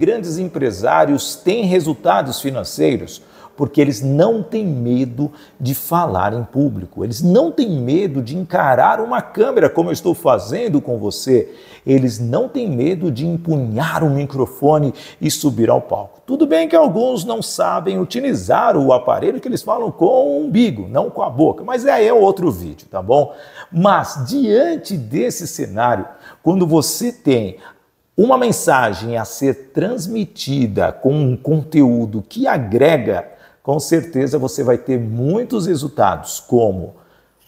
grandes empresários têm resultados financeiros porque eles não têm medo de falar em público, eles não têm medo de encarar uma câmera, como eu estou fazendo com você, eles não têm medo de empunhar um microfone e subir ao palco. Tudo bem que alguns não sabem utilizar o aparelho que eles falam com o umbigo, não com a boca, mas aí é outro vídeo, tá bom? Mas diante desse cenário, quando você tem uma mensagem a ser transmitida com um conteúdo que agrega, com certeza você vai ter muitos resultados como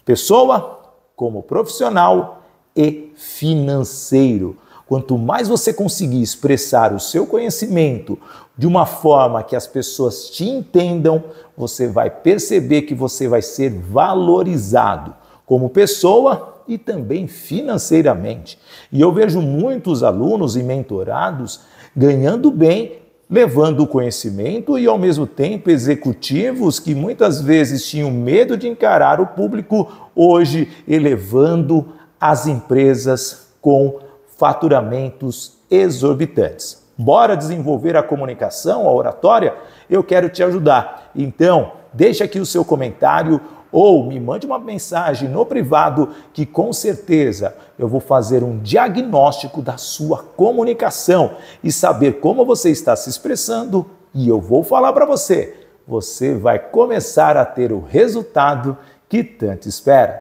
pessoa, como profissional e financeiro. Quanto mais você conseguir expressar o seu conhecimento de uma forma que as pessoas te entendam, você vai perceber que você vai ser valorizado como pessoa, e também financeiramente. E eu vejo muitos alunos e mentorados ganhando bem, levando o conhecimento e, ao mesmo tempo, executivos que muitas vezes tinham medo de encarar o público, hoje elevando as empresas com faturamentos exorbitantes. Bora desenvolver a comunicação, a oratória? Eu quero te ajudar. Então, deixa aqui o seu comentário ou me mande uma mensagem no privado que com certeza eu vou fazer um diagnóstico da sua comunicação e saber como você está se expressando e eu vou falar para você. Você vai começar a ter o resultado que tanto espera.